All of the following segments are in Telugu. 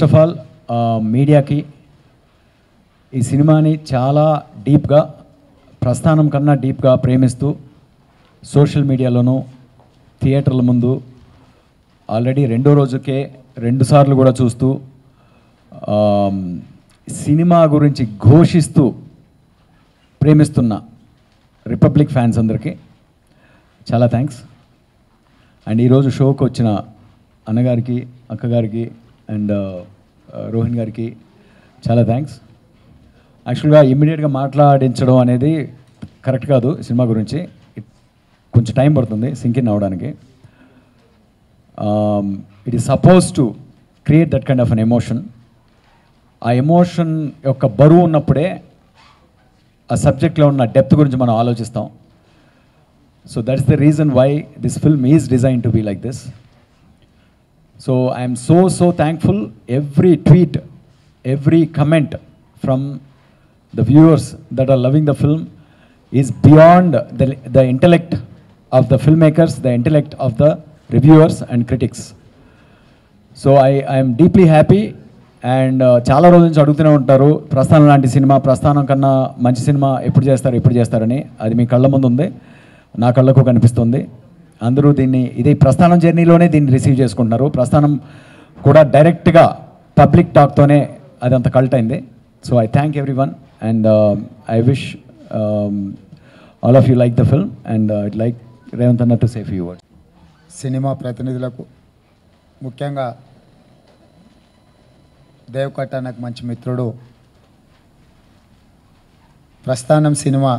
ఫస్ట్ ఆఫ్ ఆల్ మీడియాకి ఈ సినిమాని చాలా డీప్గా ప్రస్థానం కన్నా డీప్గా ప్రేమిస్తూ సోషల్ మీడియాలోనూ థియేటర్ల ముందు ఆల్రెడీ రెండో రోజుకే రెండుసార్లు కూడా చూస్తూ సినిమా గురించి ఘోషిస్తూ ప్రేమిస్తున్న రిపబ్లిక్ ఫ్యాన్స్ అందరికీ చాలా థ్యాంక్స్ అండ్ ఈరోజు షోకి వచ్చిన అన్నగారికి అక్కగారికి అండ్ uh, uh, రోహిణ్ గారికి చాలా థ్యాంక్స్ యాక్చువల్గా ఇమ్మీడియట్గా మాట్లాడించడం అనేది కరెక్ట్ కాదు సినిమా గురించి కొంచెం టైం పడుతుంది సింకిన్ అవ్వడానికి it is supposed to create that kind of an emotion ఆ ఎమోషన్ యొక్క బరువు ఉన్నప్పుడే ఆ సబ్జెక్ట్లో ఉన్న డెప్త్ గురించి మనం ఆలోచిస్తాం so that's the reason why this film is design to be like this so I'm so so thankful every tweet every comment from the viewers that are loving the film is beyond the the intellect of the film makers the intellect of the reviewers and critics so I I'm deeply happy and చాలా రోజు నుంచి అడుగుతూనే ఉంటారు ప్రస్థానం లాంటి సినిమా ప్రస్థానం కన్నా మంచి సినిమా ఎప్పుడు చేస్తారు ఎప్పుడు చేస్తారని అది మీ కళ్ళ ముందు ఉంది నా కళ్ళకు కనిపిస్తుంది అందరూ దీన్ని ఇది ప్రస్థానం జర్నీలోనే దీన్ని రిసీవ్ చేసుకుంటున్నారు ప్రస్థానం కూడా డైరెక్ట్గా పబ్లిక్ టాక్తోనే అది అంత కల్ట్ అయింది so I thank everyone and I wish all of you like the film and it like Revanth అన్న టు సేఫ్ యూ వర్డ్ సినిమా ప్రతినిధులకు ముఖ్యంగా దేవ్ నాకు మంచి మిత్రుడు ప్రస్థానం సినిమా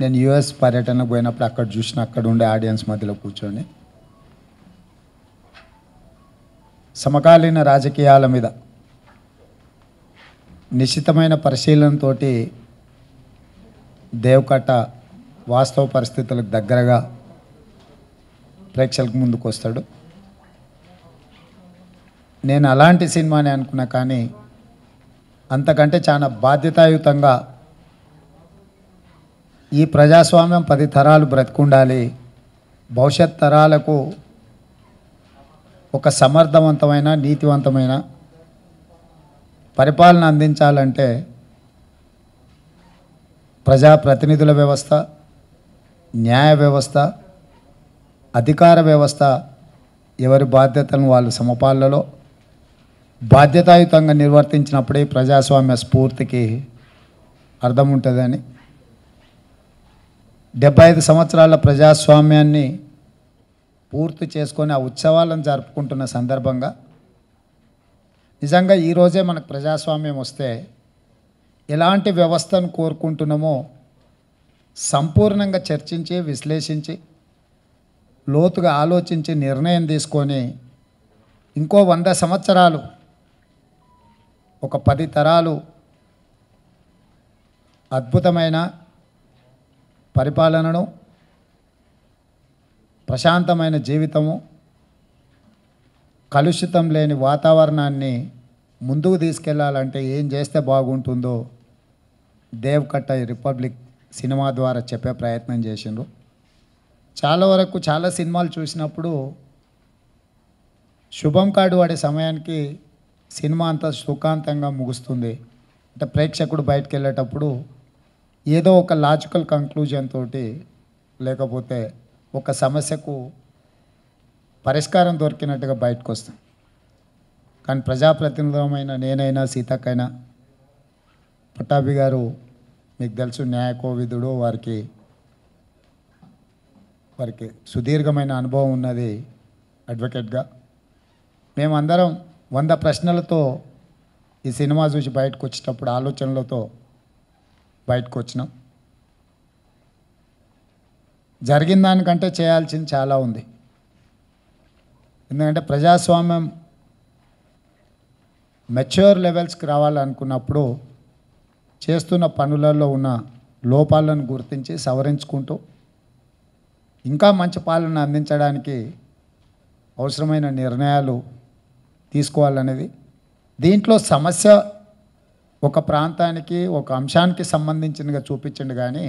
నేను యుఎస్ పర్యటనకు పోయినప్పుడు అక్కడ చూసిన అక్కడ ఉండే ఆడియన్స్ మధ్యలో కూర్చొని సమకాలీన రాజకీయాల మీద నిశ్చితమైన పరిశీలనతో దేవకట్ట వాస్తవ పరిస్థితులకు దగ్గరగా ప్రేక్షకులకు ముందుకు వస్తాడు నేను అలాంటి సినిమాని అనుకున్నా కానీ అంతకంటే చాలా బాధ్యతాయుతంగా ఈ ప్రజాస్వామ్యం పది తరాలు ఉండాలి భవిష్యత్ తరాలకు ఒక సమర్థవంతమైన నీతివంతమైన పరిపాలన అందించాలంటే ప్రజాప్రతినిధుల వ్యవస్థ న్యాయ వ్యవస్థ అధికార వ్యవస్థ ఎవరి బాధ్యతలను వాళ్ళు సమపాలలో బాధ్యతాయుతంగా నిర్వర్తించినప్పుడే ప్రజాస్వామ్య స్ఫూర్తికి అర్థం ఉంటుందని డెబ్బై ఐదు సంవత్సరాల ప్రజాస్వామ్యాన్ని పూర్తి చేసుకొని ఆ ఉత్సవాలను జరుపుకుంటున్న సందర్భంగా నిజంగా ఈరోజే మనకు ప్రజాస్వామ్యం వస్తే ఎలాంటి వ్యవస్థను కోరుకుంటున్నామో సంపూర్ణంగా చర్చించి విశ్లేషించి లోతుగా ఆలోచించి నిర్ణయం తీసుకొని ఇంకో వంద సంవత్సరాలు ఒక పది తరాలు అద్భుతమైన పరిపాలనను ప్రశాంతమైన జీవితము కలుషితం లేని వాతావరణాన్ని ముందుకు తీసుకెళ్లాలంటే ఏం చేస్తే బాగుంటుందో దేవ్కట్ట రిపబ్లిక్ సినిమా ద్వారా చెప్పే ప్రయత్నం చేసిండ్రు చాలా వరకు చాలా సినిమాలు చూసినప్పుడు శుభం కార్డు వాడే సమయానికి సినిమా అంతా సుఖాంతంగా ముగుస్తుంది అంటే ప్రేక్షకుడు బయటకు వెళ్ళేటప్పుడు ఏదో ఒక లాజికల్ కంక్లూజన్ తోటి లేకపోతే ఒక సమస్యకు పరిష్కారం దొరికినట్టుగా బయటకు వస్తాం కానీ ప్రజాప్రతినిధులమైన నేనైనా సీతక్కైనా పట్టాభి గారు మీకు తెలుసు న్యాయకోవిదుడు వారికి వారికి సుదీర్ఘమైన అనుభవం ఉన్నది అడ్వకేట్గా మేమందరం వంద ప్రశ్నలతో ఈ సినిమా చూసి బయటకు వచ్చేటప్పుడు ఆలోచనలతో బయటకు వచ్చినాం జరిగిన దానికంటే చేయాల్సింది చాలా ఉంది ఎందుకంటే ప్రజాస్వామ్యం మెచ్యూర్ లెవెల్స్కి రావాలనుకున్నప్పుడు చేస్తున్న పనులలో ఉన్న లోపాలను గుర్తించి సవరించుకుంటూ ఇంకా మంచి పాలన అందించడానికి అవసరమైన నిర్ణయాలు తీసుకోవాలనేది దీంట్లో సమస్య ఒక ప్రాంతానికి ఒక అంశానికి సంబంధించినగా చూపించండి కానీ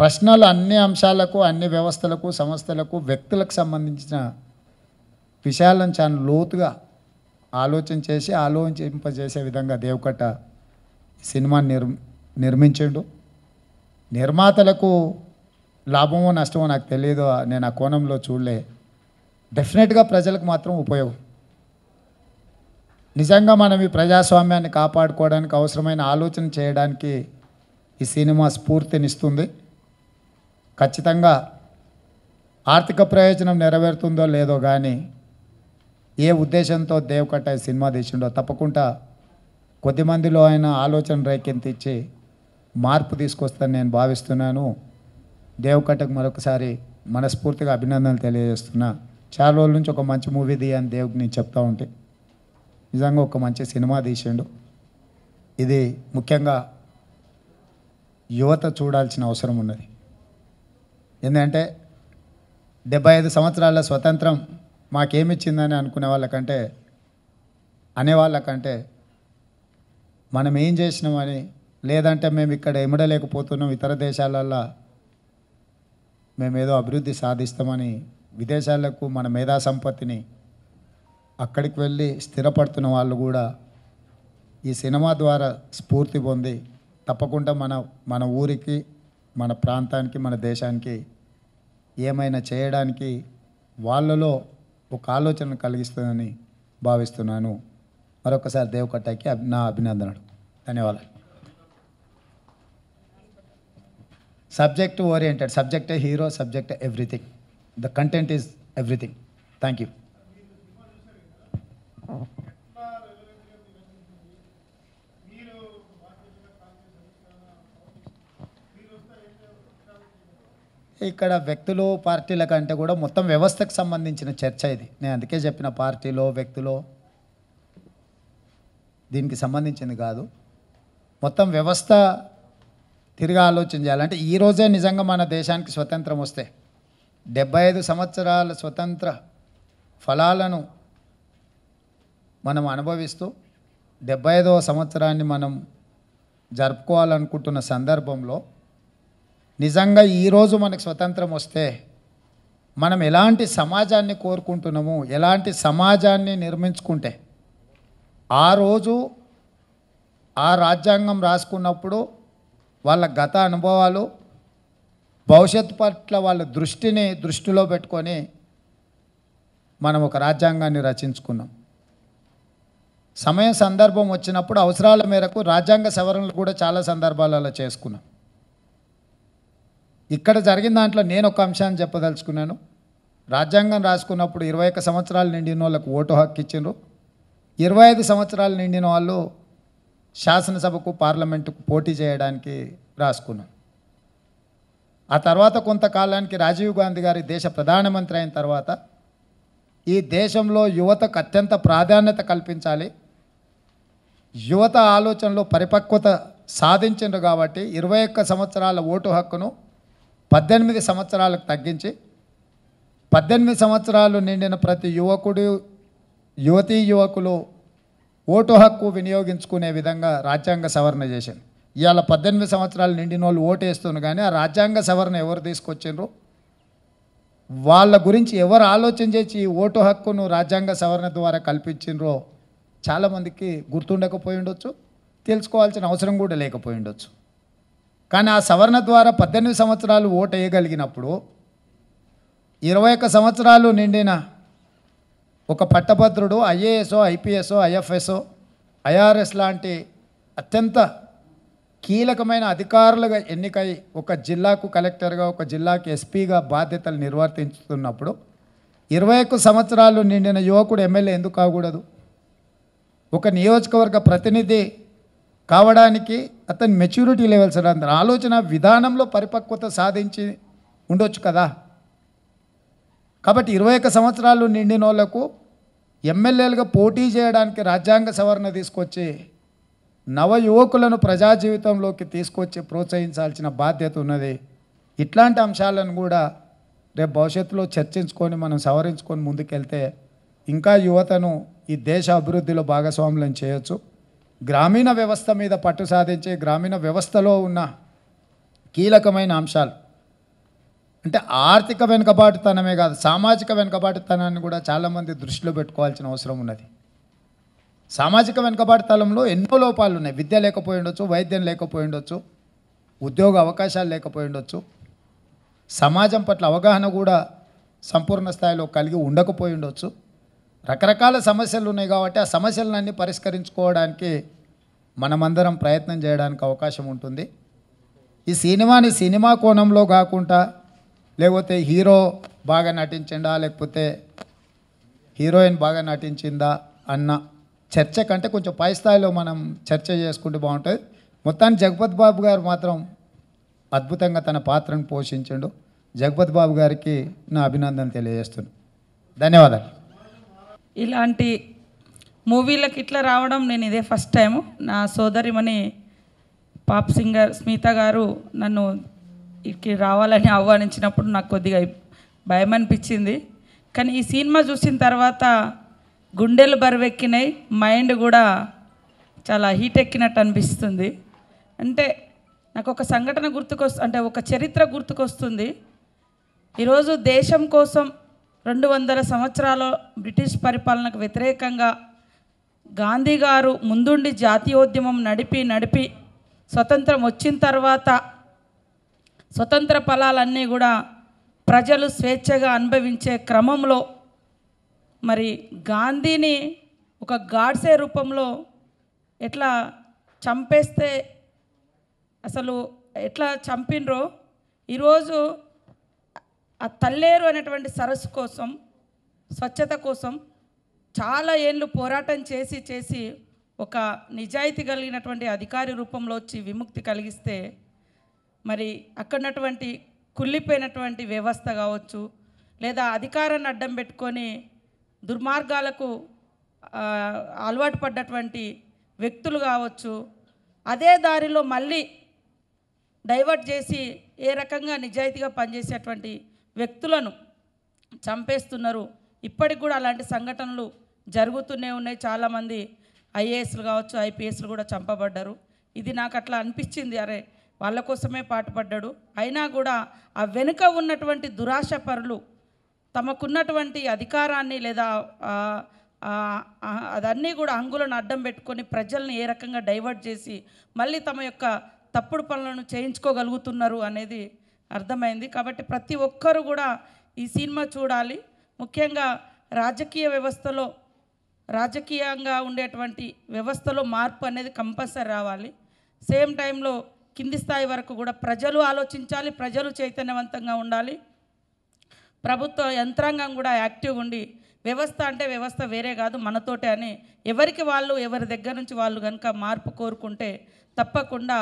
ప్రశ్నలు అన్ని అంశాలకు అన్ని వ్యవస్థలకు సంస్థలకు వ్యక్తులకు సంబంధించిన విషయాలను చాలా లోతుగా ఆలోచన చేసి ఆలోచింపజేసే విధంగా దేవకట్ట సినిమా నిర్ నిర్మించండు నిర్మాతలకు లాభమో నష్టమో నాకు తెలియదు నేను ఆ కోణంలో చూడలే డెఫినెట్గా ప్రజలకు మాత్రం ఉపయోగం నిజంగా మనం ఈ ప్రజాస్వామ్యాన్ని కాపాడుకోవడానికి అవసరమైన ఆలోచన చేయడానికి ఈ సినిమా స్ఫూర్తినిస్తుంది ఖచ్చితంగా ఆర్థిక ప్రయోజనం నెరవేరుతుందో లేదో కానీ ఏ ఉద్దేశంతో దేవకట్ట సినిమా తీసిండో తప్పకుండా కొద్దిమందిలో ఆయన ఆలోచన రేకెంతిచ్చి మార్పు తీసుకొస్తానని నేను భావిస్తున్నాను దేవకట్టకు మరొకసారి మనస్ఫూర్తిగా అభినందనలు తెలియజేస్తున్నా చాలా రోజుల నుంచి ఒక మంచి మూవీ తీయని దేవుకి నేను చెప్తా ఉంటే నిజంగా ఒక మంచి సినిమా తీసిండు ఇది ముఖ్యంగా యువత చూడాల్సిన అవసరం ఉన్నది ఎందుకంటే డెబ్బై ఐదు సంవత్సరాల స్వతంత్రం మాకేమిచ్చిందని అనుకునే వాళ్ళకంటే అనేవాళ్ళకంటే మనం ఏం చేసినామని లేదంటే మేము ఇక్కడ ఇమడలేకపోతున్నాం ఇతర మేము మేమేదో అభివృద్ధి సాధిస్తామని విదేశాలకు మన మేధా సంపత్తిని అక్కడికి వెళ్ళి స్థిరపడుతున్న వాళ్ళు కూడా ఈ సినిమా ద్వారా స్ఫూర్తి పొంది తప్పకుండా మన మన ఊరికి మన ప్రాంతానికి మన దేశానికి ఏమైనా చేయడానికి వాళ్ళలో ఒక ఆలోచన కలిగిస్తుందని భావిస్తున్నాను మరొకసారి దేవకట్టాకి నా అభినందనలు ధన్యవాదాలు subject oriented subject hero subject everything the content is everything thank you ఇక్కడ వ్యక్తులు పార్టీల కంటే కూడా మొత్తం వ్యవస్థకు సంబంధించిన చర్చ ఇది నేను అందుకే చెప్పిన పార్టీలో వ్యక్తులో దీనికి సంబంధించింది కాదు మొత్తం వ్యవస్థ తిరిగి ఆలోచన చేయాలంటే ఈరోజే నిజంగా మన దేశానికి స్వతంత్రం వస్తే డెబ్బై ఐదు సంవత్సరాల స్వతంత్ర ఫలాలను మనం అనుభవిస్తూ డెబ్బై ఐదవ సంవత్సరాన్ని మనం జరుపుకోవాలనుకుంటున్న సందర్భంలో నిజంగా ఈరోజు మనకు స్వతంత్రం వస్తే మనం ఎలాంటి సమాజాన్ని కోరుకుంటున్నాము ఎలాంటి సమాజాన్ని నిర్మించుకుంటే ఆ రోజు ఆ రాజ్యాంగం రాసుకున్నప్పుడు వాళ్ళ గత అనుభవాలు భవిష్యత్తు పట్ల వాళ్ళ దృష్టిని దృష్టిలో పెట్టుకొని మనం ఒక రాజ్యాంగాన్ని రచించుకున్నాం సమయం సందర్భం వచ్చినప్పుడు అవసరాల మేరకు రాజ్యాంగ సవరణలు కూడా చాలా సందర్భాలలో చేసుకున్నాం ఇక్కడ జరిగిన దాంట్లో నేను ఒక అంశాన్ని చెప్పదలుచుకున్నాను రాజ్యాంగం రాసుకున్నప్పుడు ఇరవై ఒక్క సంవత్సరాలు నిండిన వాళ్ళకు ఓటు హక్కు ఇచ్చిండ్రు ఇరవై ఐదు సంవత్సరాలు నిండిన వాళ్ళు శాసనసభకు పార్లమెంటుకు పోటీ చేయడానికి రాసుకున్నాం ఆ తర్వాత కొంతకాలానికి రాజీవ్ గాంధీ గారి దేశ ప్రధానమంత్రి అయిన తర్వాత ఈ దేశంలో యువతకు అత్యంత ప్రాధాన్యత కల్పించాలి యువత ఆలోచనలో పరిపక్వత సాధించిండ్రు కాబట్టి ఇరవై ఒక్క సంవత్సరాల ఓటు హక్కును పద్దెనిమిది సంవత్సరాలకు తగ్గించి పద్దెనిమిది సంవత్సరాలు నిండిన ప్రతి యువకుడు యువతీ యువకులు ఓటు హక్కు వినియోగించుకునే విధంగా రాజ్యాంగ సవరణ చేసింది ఇవాళ పద్దెనిమిది సంవత్సరాలు నిండిన వాళ్ళు ఓటు వేస్తున్నారు కానీ ఆ రాజ్యాంగ సవరణ ఎవరు తీసుకొచ్చిండ్రు వాళ్ళ గురించి ఎవరు ఆలోచన చేసి ఓటు హక్కును రాజ్యాంగ సవరణ ద్వారా కల్పించిండ్రో చాలామందికి గుర్తుండకపోయి ఉండొచ్చు తెలుసుకోవాల్సిన అవసరం కూడా లేకపోయి ఉండొచ్చు కానీ ఆ సవరణ ద్వారా పద్దెనిమిది సంవత్సరాలు ఓటు వేయగలిగినప్పుడు ఇరవై ఒక్క సంవత్సరాలు నిండిన ఒక పట్టభద్రుడు ఐఏఎస్ఓ ఐపీఎస్ఓ ఐఎఫ్ఎస్ఓ ఐఆర్ఎస్ లాంటి అత్యంత కీలకమైన అధికారులుగా ఎన్నికై ఒక జిల్లాకు కలెక్టర్గా ఒక జిల్లాకు ఎస్పీగా బాధ్యతలు నిర్వర్తించుతున్నప్పుడు ఇరవై ఒక్క సంవత్సరాలు నిండిన యువకుడు ఎమ్మెల్యే ఎందుకు కాకూడదు ఒక నియోజకవర్గ ప్రతినిధి కావడానికి అతని మెచ్యూరిటీ లెవెల్స్ అతని ఆలోచన విధానంలో పరిపక్వత సాధించి ఉండొచ్చు కదా కాబట్టి ఇరవై ఒక సంవత్సరాలు నిండిన వాళ్లకు ఎమ్మెల్యేలుగా పోటీ చేయడానికి రాజ్యాంగ సవరణ తీసుకొచ్చి నవయువకులను ప్రజా జీవితంలోకి తీసుకొచ్చి ప్రోత్సహించాల్సిన బాధ్యత ఉన్నది ఇట్లాంటి అంశాలను కూడా రేపు భవిష్యత్తులో చర్చించుకొని మనం సవరించుకొని ముందుకెళ్తే ఇంకా యువతను ఈ దేశ అభివృద్ధిలో భాగస్వాములను చేయొచ్చు గ్రామీణ వ్యవస్థ మీద పట్టు సాధించే గ్రామీణ వ్యవస్థలో ఉన్న కీలకమైన అంశాలు అంటే ఆర్థిక వెనుకబాటుతనమే కాదు సామాజిక వెనుకబాటుతనాన్ని కూడా చాలామంది దృష్టిలో పెట్టుకోవాల్సిన అవసరం ఉన్నది సామాజిక వెనుకబాటుతనంలో ఎన్నో లోపాలు ఉన్నాయి విద్య లేకపోయి ఉండొచ్చు వైద్యం లేకపోయి ఉండొచ్చు ఉద్యోగ అవకాశాలు లేకపోయి ఉండొచ్చు సమాజం పట్ల అవగాహన కూడా సంపూర్ణ స్థాయిలో కలిగి ఉండకపోయి ఉండొచ్చు రకరకాల సమస్యలు ఉన్నాయి కాబట్టి ఆ సమస్యలన్నీ పరిష్కరించుకోవడానికి మనమందరం ప్రయత్నం చేయడానికి అవకాశం ఉంటుంది ఈ సినిమాని సినిమా కోణంలో కాకుండా లేకపోతే హీరో బాగా నటించిండా లేకపోతే హీరోయిన్ బాగా నటించిందా అన్న చర్చ కంటే కొంచెం పై స్థాయిలో మనం చర్చ చేసుకుంటే బాగుంటుంది మొత్తాన్ని జగపత్ బాబు గారు మాత్రం అద్భుతంగా తన పాత్రను పోషించిండు జగపత్ బాబు గారికి నా అభినందన తెలియజేస్తున్నాను ధన్యవాదాలు ఇలాంటి మూవీలకు ఇట్లా రావడం నేను ఇదే ఫస్ట్ టైము నా సోదరిమని పాప్ సింగర్ స్మిత గారు నన్ను ఇక్కడికి రావాలని ఆహ్వానించినప్పుడు నాకు కొద్దిగా భయం అనిపించింది కానీ ఈ సినిమా చూసిన తర్వాత గుండెలు బరువెక్కినాయి మైండ్ కూడా చాలా హీట్ ఎక్కినట్టు అనిపిస్తుంది అంటే నాకు ఒక సంఘటన గుర్తుకొస్తు అంటే ఒక చరిత్ర గుర్తుకొస్తుంది ఈరోజు దేశం కోసం రెండు వందల సంవత్సరాల బ్రిటిష్ పరిపాలనకు వ్యతిరేకంగా గాంధీ గారు ముందుండి జాతీయోద్యమం నడిపి నడిపి స్వతంత్రం వచ్చిన తర్వాత స్వతంత్ర ఫలాలన్నీ కూడా ప్రజలు స్వేచ్ఛగా అనుభవించే క్రమంలో మరి గాంధీని ఒక గాడ్సే రూపంలో ఎట్లా చంపేస్తే అసలు ఎట్లా చంపినరో ఈరోజు ఆ తల్లేరు అనేటువంటి సరస్సు కోసం స్వచ్ఛత కోసం చాలా ఏళ్ళు పోరాటం చేసి చేసి ఒక నిజాయితీ కలిగినటువంటి అధికారి రూపంలో వచ్చి విముక్తి కలిగిస్తే మరి అక్కడున్నటువంటి కుళ్ళిపోయినటువంటి వ్యవస్థ కావచ్చు లేదా అధికారాన్ని అడ్డం పెట్టుకొని దుర్మార్గాలకు అలవాటు పడ్డటువంటి వ్యక్తులు కావచ్చు అదే దారిలో మళ్ళీ డైవర్ట్ చేసి ఏ రకంగా నిజాయితీగా పనిచేసేటువంటి వ్యక్తులను చంపేస్తున్నారు ఇప్పటికి కూడా అలాంటి సంఘటనలు జరుగుతూనే ఉన్నాయి చాలామంది ఐఏఎస్లు కావచ్చు ఐపీఎస్లు కూడా చంపబడ్డారు ఇది నాకు అట్లా అనిపించింది అరే వాళ్ళ కోసమే పాటుపడ్డాడు అయినా కూడా ఆ వెనుక ఉన్నటువంటి దురాశ పరులు తమకున్నటువంటి అధికారాన్ని లేదా అదన్నీ కూడా అంగులను అడ్డం పెట్టుకొని ప్రజల్ని ఏ రకంగా డైవర్ట్ చేసి మళ్ళీ తమ యొక్క తప్పుడు పనులను చేయించుకోగలుగుతున్నారు అనేది అర్థమైంది కాబట్టి ప్రతి ఒక్కరు కూడా ఈ సినిమా చూడాలి ముఖ్యంగా రాజకీయ వ్యవస్థలో రాజకీయంగా ఉండేటువంటి వ్యవస్థలో మార్పు అనేది కంపల్సరీ రావాలి సేమ్ టైంలో కింది స్థాయి వరకు కూడా ప్రజలు ఆలోచించాలి ప్రజలు చైతన్యవంతంగా ఉండాలి ప్రభుత్వ యంత్రాంగం కూడా యాక్టివ్ ఉండి వ్యవస్థ అంటే వ్యవస్థ వేరే కాదు మనతోటే అని ఎవరికి వాళ్ళు ఎవరి దగ్గర నుంచి వాళ్ళు కనుక మార్పు కోరుకుంటే తప్పకుండా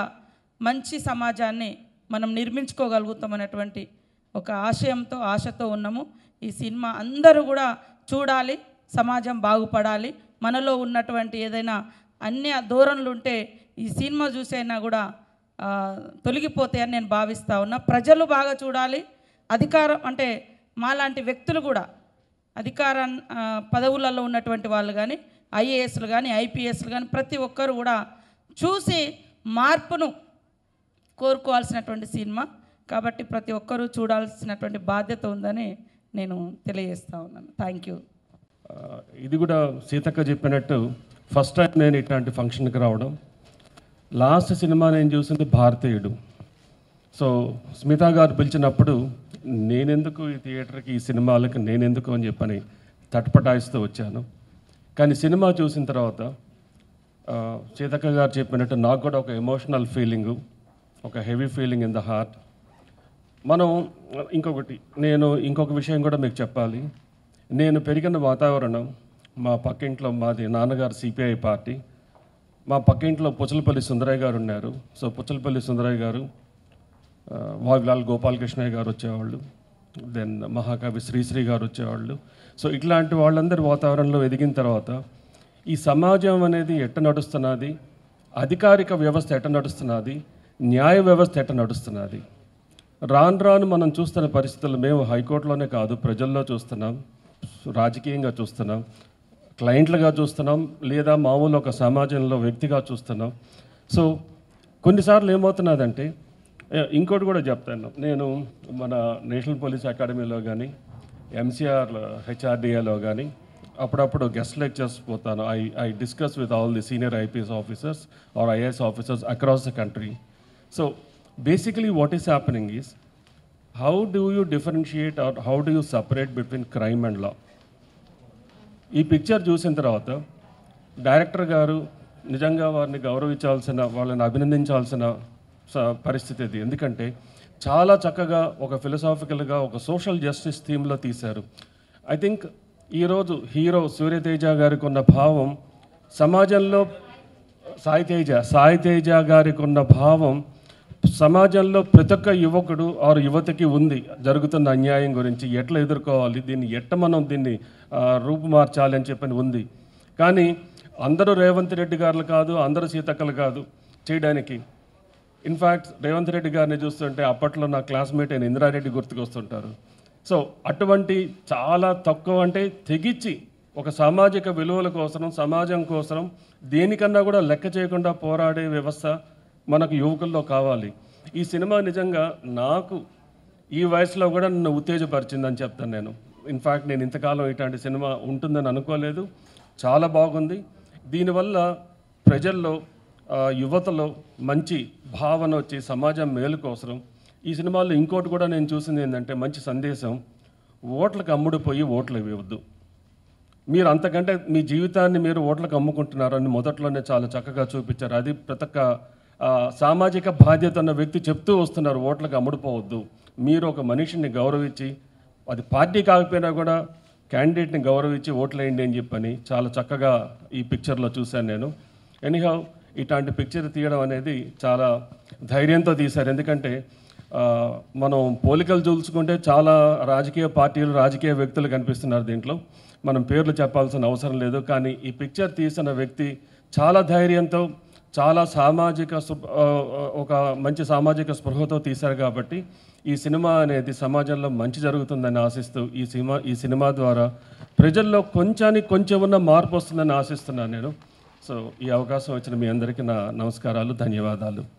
మంచి సమాజాన్ని మనం నిర్మించుకోగలుగుతాం అనేటువంటి ఒక ఆశయంతో ఆశతో ఉన్నాము ఈ సినిమా అందరూ కూడా చూడాలి సమాజం బాగుపడాలి మనలో ఉన్నటువంటి ఏదైనా అన్య ధోరణులు ఉంటే ఈ సినిమా చూసైనా కూడా తొలగిపోతాయని నేను భావిస్తూ ఉన్నా ప్రజలు బాగా చూడాలి అధికారం అంటే మాలాంటి వ్యక్తులు కూడా అధికార పదవులలో ఉన్నటువంటి వాళ్ళు కానీ ఐఏఎస్లు కానీ ఐపీఎస్లు కానీ ప్రతి ఒక్కరు కూడా చూసి మార్పును కోరుకోవాల్సినటువంటి సినిమా కాబట్టి ప్రతి ఒక్కరూ చూడాల్సినటువంటి బాధ్యత ఉందని నేను తెలియజేస్తా ఉన్నాను థ్యాంక్ యూ ఇది కూడా సీతక్క చెప్పినట్టు ఫస్ట్ టైం నేను ఇట్లాంటి ఫంక్షన్కి రావడం లాస్ట్ సినిమా నేను చూసింది భారతీయుడు సో స్మిత గారు పిలిచినప్పుడు నేనెందుకు ఈ థియేటర్కి ఈ సినిమాలకు నేనెందుకు అని చెప్పని తటపటాయిస్తూ వచ్చాను కానీ సినిమా చూసిన తర్వాత సీతక్క గారు చెప్పినట్టు నాకు కూడా ఒక ఎమోషనల్ ఫీలింగు ఒక heavy feeling in the heart మనం ఇంకొకటి నేను ఇంకొక విషయం కూడా మీకు చెప్పాలి నేను పెరిగిన వాతావరణం మా పక్కింట్లో మాది నాన్నగారు సిపిఐ పార్టీ మా పక్కింట్లో పుచ్చలపల్లి సుందరయ్య గారు ఉన్నారు సో పుచ్చలపల్లి సుందరయ్య గారు వావిలాల్ గోపాలకృష్ణయ్య గారు వచ్చేవాళ్ళు దెన్ మహాకవి శ్రీశ్రీ గారు వచ్చేవాళ్ళు సో ఇట్లాంటి వాళ్ళందరి వాతావరణంలో ఎదిగిన తర్వాత ఈ సమాజం అనేది ఎట్ట నడుస్తున్నది అధికారిక వ్యవస్థ ఎట్ట నడుస్తున్నది న్యాయ వ్యవస్థ ఎట్ట నడుస్తున్నది రాను రాను మనం చూస్తున్న పరిస్థితులు మేము హైకోర్టులోనే కాదు ప్రజల్లో చూస్తున్నాం రాజకీయంగా చూస్తున్నాం క్లయింట్లుగా చూస్తున్నాం లేదా మామూలు ఒక సమాజంలో వ్యక్తిగా చూస్తున్నాం సో కొన్నిసార్లు ఏమవుతున్నదంటే ఇంకోటి కూడా చెప్తాను నేను మన నేషనల్ పోలీస్ అకాడమీలో కానీ ఎంసీఆర్ హెచ్ఆర్డిఏలో కానీ అప్పుడప్పుడు గెస్ట్ లెక్చర్స్ పోతాను I I discuss with all the senior IPS officers or IAS officers across the country so basically what is happening is how do you differentiate or how do you separate between crime and law ఈ పిక్చర్ చూసిన తర్వాత డైరెక్టర్ గారు నిజంగా వారిని గౌరవించాల్సిన వాళ్ళని అభినందించాల్సిన పరిస్థితి ఇది ఎందుకంటే చాలా చక్కగా ఒక ఫిలసాఫికల్గా ఒక సోషల్ జస్టిస్ థీమ్లో తీశారు ఐ థింక్ ఈరోజు హీరో సూర్యతేజ గారికి ఉన్న భావం సమాజంలో సాయితేజ సాయితేజ గారికి ఉన్న భావం సమాజంలో ప్రతి ఒక్క యువకుడు ఆరు యువతకి ఉంది జరుగుతున్న అన్యాయం గురించి ఎట్లా ఎదుర్కోవాలి దీన్ని ఎట్ట మనం దీన్ని రూపుమార్చాలి అని చెప్పని ఉంది కానీ అందరూ రేవంత్ రెడ్డి గారులు కాదు అందరూ సీతక్కలు కాదు చేయడానికి ఇన్ఫ్యాక్ట్ రేవంత్ రెడ్డి గారిని చూస్తుంటే అప్పట్లో నా క్లాస్మేట్ అయిన ఇందిరారెడ్డి గుర్తుకొస్తుంటారు సో అటువంటి చాలా తక్కువ అంటే తెగిచ్చి ఒక సామాజిక విలువల కోసం సమాజం కోసం దేనికన్నా కూడా లెక్క చేయకుండా పోరాడే వ్యవస్థ మనకు యువకుల్లో కావాలి ఈ సినిమా నిజంగా నాకు ఈ వయసులో కూడా నన్ను ఉత్తేజపరిచిందని చెప్తాను నేను ఇన్ఫ్యాక్ట్ నేను ఇంతకాలం ఇట్లాంటి సినిమా ఉంటుందని అనుకోలేదు చాలా బాగుంది దీనివల్ల ప్రజల్లో యువతలో మంచి భావన వచ్చి సమాజం మేలు కోసం ఈ సినిమాలో ఇంకోటి కూడా నేను చూసింది ఏంటంటే మంచి సందేశం ఓట్లకు అమ్ముడిపోయి ఓట్లు ఇవ్వద్దు మీరు అంతకంటే మీ జీవితాన్ని మీరు ఓట్లకు అమ్ముకుంటున్నారని మొదట్లోనే చాలా చక్కగా చూపించారు అది ప్రతి ఒక్క సామాజిక బాధ్యత ఉన్న వ్యక్తి చెప్తూ వస్తున్నారు ఓట్లకు అమ్ముడుపోవద్దు మీరు ఒక మనిషిని గౌరవించి అది పార్టీ కాకపోయినా కూడా క్యాండిడేట్ని గౌరవించి ఓట్లేయండి అని చెప్పని చాలా చక్కగా ఈ పిక్చర్లో చూశాను నేను ఎనీహౌ ఇట్లాంటి పిక్చర్ తీయడం అనేది చాలా ధైర్యంతో తీశారు ఎందుకంటే మనం పోలికలు చూసుకుంటే చాలా రాజకీయ పార్టీలు రాజకీయ వ్యక్తులు కనిపిస్తున్నారు దీంట్లో మనం పేర్లు చెప్పాల్సిన అవసరం లేదు కానీ ఈ పిక్చర్ తీసిన వ్యక్తి చాలా ధైర్యంతో చాలా సామాజిక ఒక మంచి సామాజిక స్పృహతో తీశారు కాబట్టి ఈ సినిమా అనేది సమాజంలో మంచి జరుగుతుందని ఆశిస్తూ ఈ సినిమా ఈ సినిమా ద్వారా ప్రజల్లో కొంచానికి కొంచెం ఉన్న మార్పు వస్తుందని ఆశిస్తున్నాను నేను సో ఈ అవకాశం వచ్చిన మీ అందరికీ నా నమస్కారాలు ధన్యవాదాలు